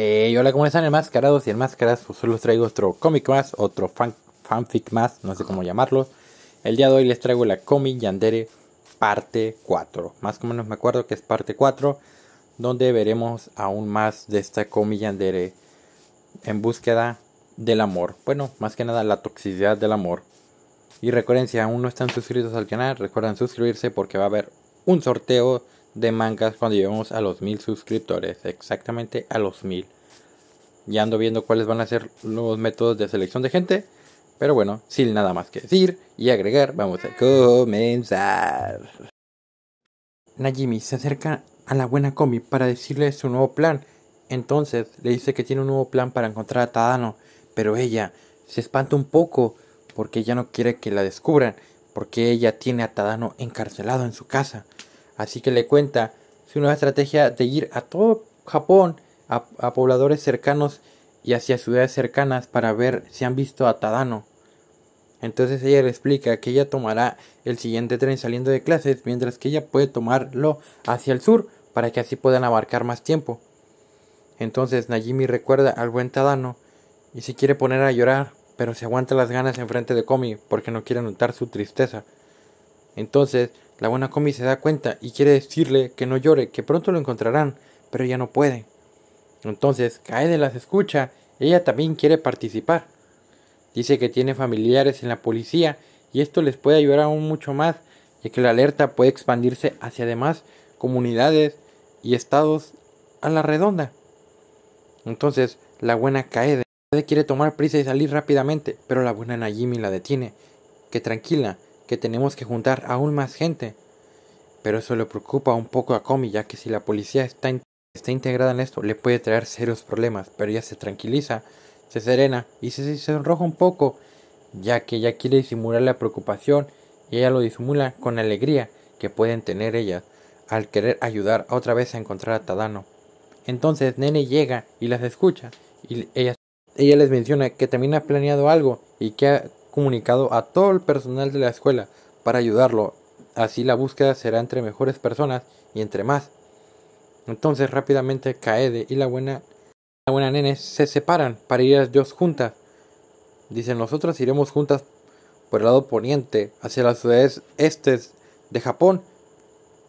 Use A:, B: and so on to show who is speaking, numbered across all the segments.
A: Eh, hola, ¿cómo están enmascarados y enmascaras? Pues hoy les traigo otro cómic más, otro fanfic más, no sé cómo llamarlo. El día de hoy les traigo la Comic Yandere parte 4. Más o menos me acuerdo que es parte 4, donde veremos aún más de esta Comic Yandere en búsqueda del amor. Bueno, más que nada la toxicidad del amor. Y recuerden, si aún no están suscritos al canal, recuerden suscribirse porque va a haber un sorteo de mangas cuando lleguemos a los mil suscriptores, exactamente a los mil. Ya ando viendo cuáles van a ser los métodos de selección de gente. Pero bueno, sin nada más que decir y agregar, vamos a comenzar. Najimi se acerca a la buena Komi para decirle su nuevo plan. Entonces le dice que tiene un nuevo plan para encontrar a Tadano, pero ella se espanta un poco porque ya no quiere que la descubran, porque ella tiene a Tadano encarcelado en su casa. Así que le cuenta su nueva estrategia de ir a todo Japón, a, pobladores cercanos y hacia ciudades cercanas para ver si han visto a Tadano. Entonces ella le explica que ella tomará el siguiente tren saliendo de clases, mientras que ella puede tomarlo hacia el sur para que así puedan abarcar más tiempo. Entonces Najimi recuerda al buen Tadano y se quiere poner a llorar, pero se aguanta las ganas enfrente de Komi porque no quiere notar su tristeza. Entonces la buena Komi se da cuenta y quiere decirle que no llore, que pronto lo encontrarán, pero ya no puede. Entonces, Kaede las escucha, ella también quiere participar. Dice que tiene familiares en la policía y esto les puede ayudar aún mucho más, ya que la alerta puede expandirse hacia demás comunidades y estados a la redonda. Entonces, la buena Kaede quiere tomar prisa y salir rápidamente, pero la buena Najimi la detiene. Que tranquila, que tenemos que juntar aún más gente. Pero eso le preocupa un poco a Komi. ya que si la policía está, está integrada en esto, le puede traer serios problemas, pero ella se tranquiliza, se serena y se, enroja sonroja un poco, ya que ella quiere disimular la preocupación y ella lo disimula con la alegría que pueden tener ellas al querer ayudar otra vez a encontrar a Tadano. Entonces Nene llega y las escucha y ella, ella les menciona que también ha planeado algo y que ha comunicado a todo el personal de la escuela para ayudarlo. Así la búsqueda será entre mejores personas y entre más. Entonces rápidamente Kaede y la buena, la buena nene se separan para ir a Dios juntas. Dicen, nosotras iremos juntas por el lado poniente, hacia las ciudades este de Japón.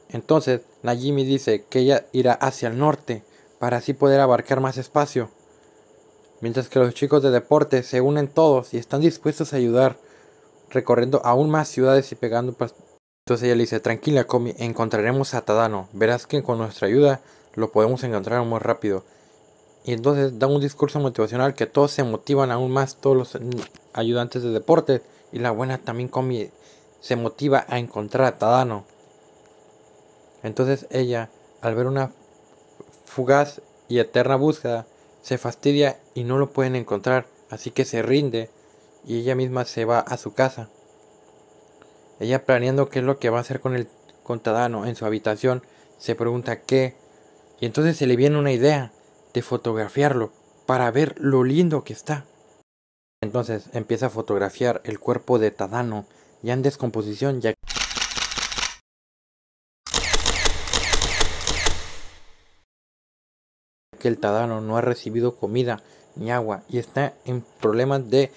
A: Entonces, Najimi dice que ella irá hacia el norte, para así poder abarcar más espacio mientras que los chicos de deporte se unen todos y están dispuestos a ayudar, recorriendo aún más ciudades y pegando... Entonces ella dice, tranquila Komi, encontraremos a Tadano, verás que con nuestra ayuda lo podemos encontrar muy rápido. Y entonces da un discurso motivacional que todos se motivan aún más, todos los ayudantes de deporte. Y la buena también Komi se motiva a encontrar a Tadano. Entonces ella, al ver una fugaz y eterna búsqueda, se fastidia y no lo pueden encontrar, así que se rinde y ella misma se va a su casa. Ella planeando qué es lo que va a hacer con el contadano en su habitación, se pregunta qué, y entonces se le viene una idea de fotografiarlo para ver lo lindo que está. Entonces empieza a fotografiar el cuerpo de Tadano ya en descomposición ya que el Tadano no ha recibido comida ni agua y está en problemas de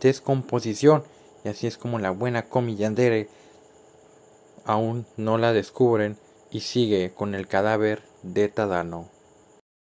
A: descomposición. Y así es como la buena comillandere aún no la descubren y sigue con el cadáver de Tadano.